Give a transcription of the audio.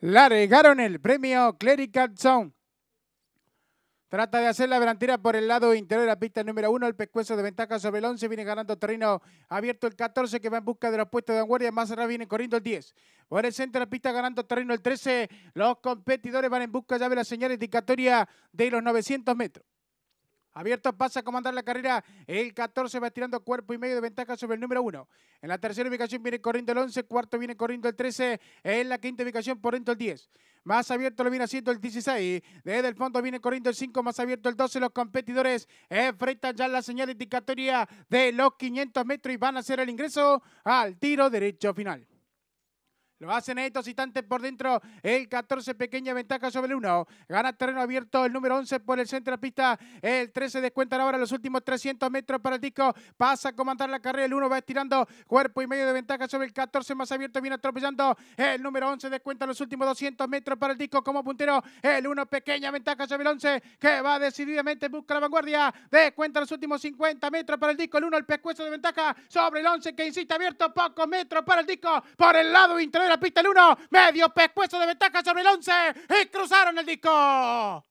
largaron el premio Clerical Zone. Trata de hacer la delantera por el lado interior de la pista número 1. El pescuezo de ventaja sobre el 11. Viene ganando terreno abierto el 14 que va en busca de los puestos de vanguardia. Más atrás viene corriendo el 10. Por el centro de la pista ganando terreno el 13. Los competidores van en busca ya de la señal indicatoria de los 900 metros. Abierto pasa a comandar la carrera. El 14 va tirando cuerpo y medio de ventaja sobre el número 1. En la tercera ubicación viene corriendo el 11. Cuarto viene corriendo el 13. En la quinta ubicación por dentro el 10. Más abierto lo viene haciendo el 16. Desde el fondo viene corriendo el 5. Más abierto el 12. Los competidores enfrentan ya la señal indicatoria de los 500 metros y van a hacer el ingreso al tiro derecho final. Lo hacen estos instantes por dentro. El 14, pequeña ventaja sobre el 1. Gana terreno abierto el número 11 por el centro de la pista. El 13 descuentan ahora los últimos 300 metros para el disco. Pasa a comandar la carrera. El 1 va estirando cuerpo y medio de ventaja sobre el 14. Más abierto viene atropellando el número 11. Descuenta los últimos 200 metros para el disco como puntero. El 1, pequeña ventaja sobre el 11 que va decididamente busca la vanguardia. Descuenta los últimos 50 metros para el disco. El 1, el pescuezo de ventaja sobre el 11 que insiste abierto. Pocos metros para el disco por el lado interno la pista el 1, medio pescuezo de ventaja sobre el 11 y cruzaron el disco.